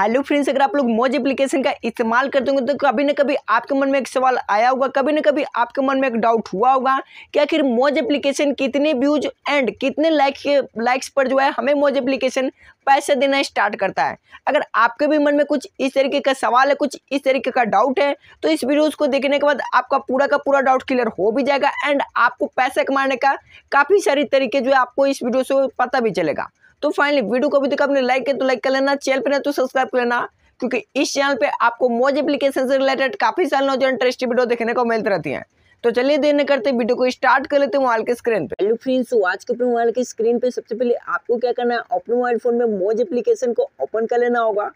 hello friends अगर आप लोग मौज एप्लीकेशन का इस्तेमाल करते होंगे तो कभी ना कभी आपके मन में एक सवाल आया होगा कभी ना कभी आपके मन में एक डाउट हुआ होगा कि आखिर मौज एप्लीकेशन कितने व्यूज एंड कितने लाइक लाइक्स पर जो है हमें मौज एप्लीकेशन पैसे देना स्टार्ट करता है अगर आपके भी मन में कुछ इस तरीके का सवाल है कुछ इस तरीके का डाउट है तो इस वीडियोज़ को देखने के बाद आपका पूरा का पूरा डाउट क्लियर हो भी जाएगा एंड आपको पैसा कमाने का काफ़ी सारे तरीके जो है आपको इस वीडियो से पता भी चलेगा तो फाइनली वीडियो को अभी तक आपने लाइक किया तो लाइक कर लेना चैनल पर ना तो सब्सक्राइब कर लेना क्योंकि इस चैनल पे आपको मोज एप्लीकेशन से रिलेटेड काफी सारे नौ इंटरेस्टिंग वीडियो देखने को मिलती रहती हैं तो चलिए देने करते वीडियो को स्टार्ट कर लेते हैं मोबाइल के स्क्रीन पे हेलो तो फ्रेंड्स आज के अपने मोबाइल की स्क्रीन पे सबसे पहले आपको क्या करना है अपने मोबाइल फोन में मोज एप्लीकेशन को ओपन कर लेना होगा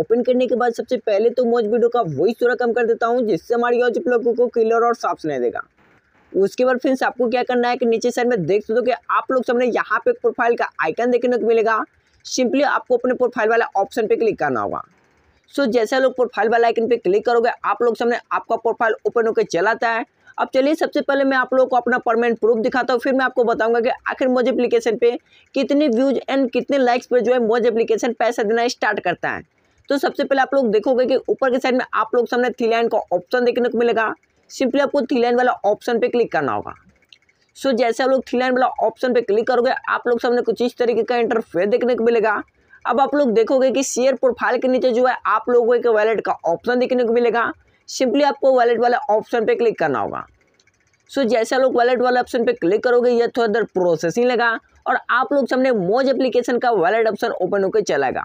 ओपन करने के बाद सबसे पहले तो मोज वीडियो का वही सूरा कम कर देता हूँ जिससे हमारी ऑज को क्लियर और साफ सुनाई देगा उसके बाद फिर आपको क्या करना है कि नीचे साइड में देख सकते हो कि आप लोग सामने यहाँ पे प्रोफाइल का आइकन देखने को मिलेगा सिंपली आपको अपने प्रोफाइल वाला ऑप्शन पे क्लिक करना होगा सो so, जैसे लोग प्रोफाइल वाला आइकन पे क्लिक करोगे आप लोग सामने आपका प्रोफाइल ओपन होकर चलाता है अब चलिए सबसे पहले मैं आप लोगों को अपना परमानेंट प्रूफ दिखाता हूँ फिर मैं आपको बताऊंगा कि आखिर मोज एप्लीकेशन पे कितने व्यूज एंड कितने लाइक्स पर जो है मोज एप्लीकेशन पैसा देना स्टार्ट करता है तो सबसे पहले आप लोग देखोगे कि ऊपर के साइड में आप लोग सामने थ्री लाइन का ऑप्शन देखने को मिलेगा सिंपली आपको थ्री लाइन वाला ऑप्शन पे क्लिक करना होगा सो so, जैसे आप लोग थ्री लाइन वाला ऑप्शन पे क्लिक करोगे आप लोग सामने कुछ इस तरीके का इंटरफेस देखने को मिलेगा अब आप लोग देखोगे कि शेयर प्रोफाइल के नीचे जो है आप लोगों को एक वैलेट का ऑप्शन देखने को मिलेगा सिंपली आपको वैलेट वाले ऑप्शन पर क्लिक करना होगा सो so, जैसे लोग वैलेट वाले ऑप्शन पर क्लिक करोगे ये थोड़ा देर प्रोसेसिंग लगा और आप लोग सामने मोज एप्लीकेशन का वैलेट ऑप्शन ओपन होकर चलेगा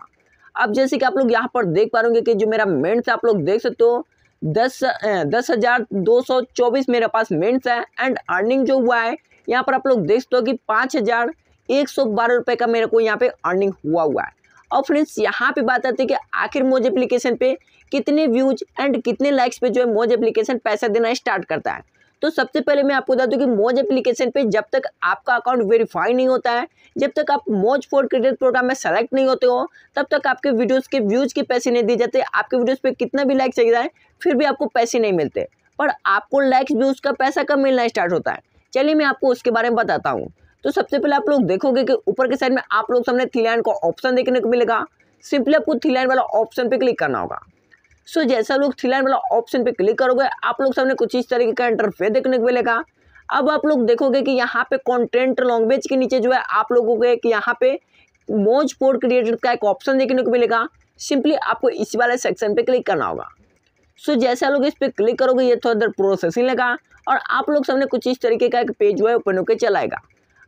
अब जैसे कि आप लोग यहाँ पर देख पा रहे कि जो मेरा मेंट आप लोग देख सकते हो दस दस हज़ार दो सौ चौबीस मेरे पास मिनट्स है एंड अर्निंग जो हुआ है यहाँ पर आप लोग देख सकते हो कि पाँच हज़ार एक सौ बारह रुपये का मेरे को यहाँ पे अर्निंग हुआ हुआ है और फ्रेंड्स यहाँ पे बात आती है कि आखिर मोज एप्लीकेशन पे कितने व्यूज एंड कितने लाइक्स पे जो है मोज एप्लीकेशन पैसा देना स्टार्ट करता है तो सबसे पहले मैं आपको बता दूं कि मौज एप्लीकेशन पे जब तक आपका अकाउंट वेरीफाई नहीं होता है जब तक आप मौज फॉर क्रेडिट प्रोग्राम में सेलेक्ट नहीं होते हो तब तक आपके वीडियोज़ के व्यूज़ के पैसे नहीं दिए जाते आपके वीडियोज़ पर कितना भी लाइक चाहिए फिर भी आपको पैसे नहीं मिलते पर आपको लाइक्स व्यूज़ का पैसा कब मिलना स्टार्ट होता है चलिए मैं आपको उसके बारे में बताता हूँ तो सबसे पहले आप लोग देखोगे कि ऊपर के साइड में आप लोग सामने थीलैंड का ऑप्शन देखने को मिलेगा सिंपली आपको थीलैंड वाला ऑप्शन पर क्लिक करना होगा सो so, जैसा लोग थ्री लाइन वाला ऑप्शन पे क्लिक करोगे आप लोग सामने कुछ इस तरीके का इंटरफेस देखने को मिलेगा अब आप लोग देखोगे कि यहाँ पे कंटेंट लैंग्वेज के नीचे जो है आप लोगों को एक यहाँ पे मोज पोर्ट क्रिएटर का एक ऑप्शन देखने को मिलेगा सिंपली आपको इस वाले सेक्शन पे क्लिक करना होगा सो so, लोग इस पर क्लिक करोगे ये थोड़ा देर प्रोसेसिंग लगा और आप लोग सामने कुछ इस तरीके का एक पेज जो है ओपन होकर चलाएगा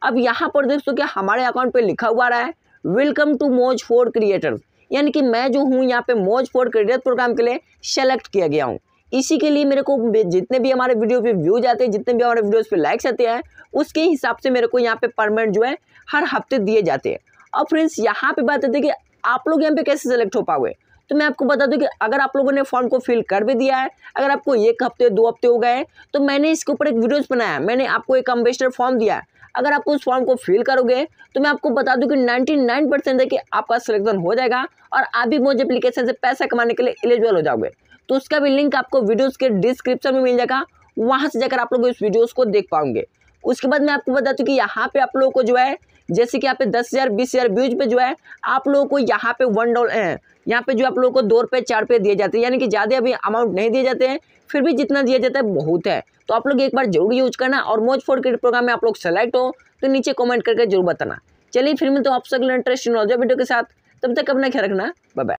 अब यहाँ पर देख सो हमारे अकाउंट पर लिखा हुआ रहा है welcome to Moj for creator यानी कि मैं जो हूँ यहाँ पे मौज फोर करियर प्रोग्राम के लिए सेलेक्ट किया गया हूँ इसी के लिए मेरे को जितने भी हमारे वीडियो पे व्यूज आते हैं जितने भी हमारे वीडियोज़ पे लाइक्स आते हैं उसके हिसाब से मेरे को यहाँ पे परमानेंट जो है हर हफ्ते दिए जाते हैं और फ्रेंड्स यहाँ पे बात आती है कि आप लोग यहाँ पे कैसे सेलेक्ट हो पाओगे तो मैं आपको बता दूं कि अगर आप लोगों ने फॉर्म को फिल कर भी दिया है अगर आपको एक हफ्ते दो हफ्ते हो गए तो मैंने इसके ऊपर एक वीडियोज़ बनाया मैंने आपको एक अम्बेसडर फॉर्म दिया है अगर आप उस फॉर्म को फिल करोगे तो मैं आपको बता दूं कि 99 परसेंट देखिए आपका सिलेक्शन हो जाएगा और आप भी मुझे अप्लीकेशन से पैसा कमाने के लिए एलिजिबल हो जाओगे तो उसका भी लिंक आपको वीडियोज़ के डिस्क्रिप्शन में मिल जाएगा वहाँ से जाकर आप लोग इस वीडियोज़ को देख पाओगे उसके बाद मैं आपको बता दूँ कि यहाँ पर आप लोगों को जो है जैसे कि यहाँ पे दस हज़ार बीस हज़ार व्यूज पे जो है आप लोगों को यहाँ पे वन डॉलर यहाँ पे जो आप लोगों को दो रुपये चार रुपये दिए जाते हैं यानी कि ज़्यादा अभी अमाउंट नहीं दिए जाते हैं फिर भी जितना दिया जाता है बहुत है तो आप लोग एक बार जरूर यूज करना और मोज फोर क्रिकेट प्रोग्राम में आप लोग सेलेक्ट हो तो नीचे कॉमेंट करके जरूर बताना चलिए फिर मैं तो आप सकल इंटरेस्टिंग वीडियो के साथ तब तक अपना ख्याल रखना बाय